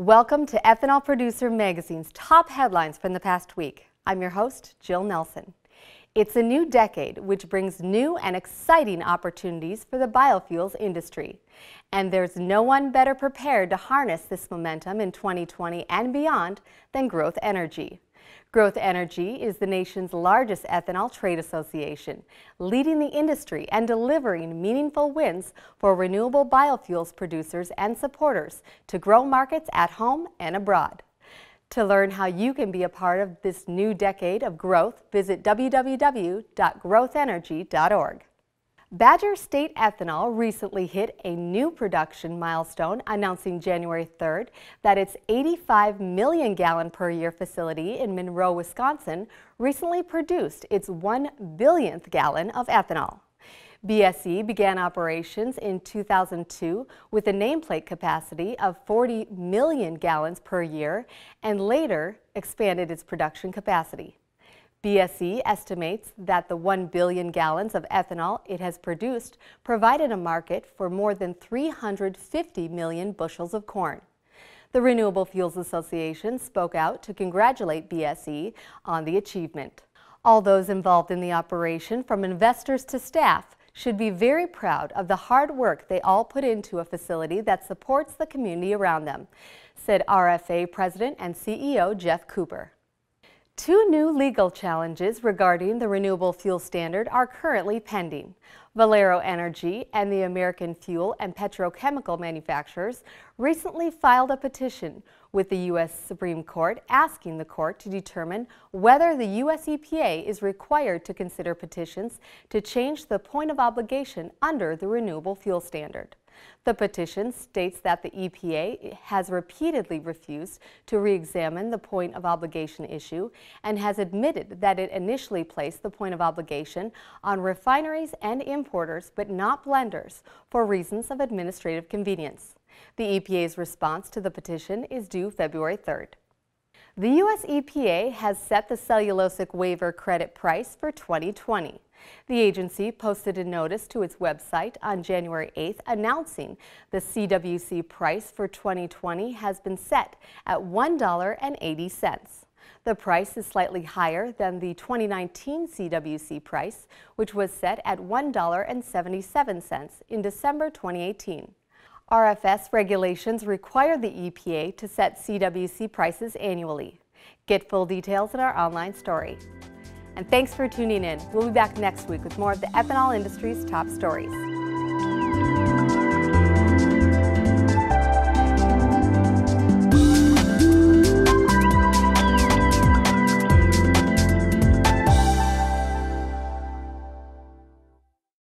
Welcome to Ethanol Producer Magazine's top headlines from the past week. I'm your host, Jill Nelson. It's a new decade which brings new and exciting opportunities for the biofuels industry. And there's no one better prepared to harness this momentum in 2020 and beyond than Growth Energy. Growth Energy is the nation's largest ethanol trade association, leading the industry and delivering meaningful wins for renewable biofuels producers and supporters to grow markets at home and abroad. To learn how you can be a part of this new decade of growth, visit www.growthenergy.org. Badger State Ethanol recently hit a new production milestone, announcing January 3rd that its 85 million gallon per year facility in Monroe, Wisconsin recently produced its 1 billionth gallon of ethanol. BSE began operations in 2002 with a nameplate capacity of 40 million gallons per year and later expanded its production capacity. BSE estimates that the 1 billion gallons of ethanol it has produced provided a market for more than 350 million bushels of corn. The Renewable Fuels Association spoke out to congratulate BSE on the achievement. All those involved in the operation, from investors to staff, should be very proud of the hard work they all put into a facility that supports the community around them, said RFA President and CEO Jeff Cooper. Two new legal challenges regarding the renewable fuel standard are currently pending. Valero Energy and the American Fuel and Petrochemical Manufacturers recently filed a petition with the U.S. Supreme Court asking the court to determine whether the U.S. EPA is required to consider petitions to change the point of obligation under the Renewable Fuel Standard. The petition states that the EPA has repeatedly refused to re-examine the point of obligation issue and has admitted that it initially placed the point of obligation on refineries and importers but not blenders for reasons of administrative convenience. The EPA's response to the petition is due February 3rd. The U.S. EPA has set the cellulosic waiver credit price for 2020. The agency posted a notice to its website on January 8th announcing the CWC price for 2020 has been set at $1.80. The price is slightly higher than the 2019 CWC price, which was set at $1.77 in December 2018. RFS regulations require the EPA to set CWC prices annually. Get full details in our online story. And thanks for tuning in. We'll be back next week with more of the ethanol industry's top stories.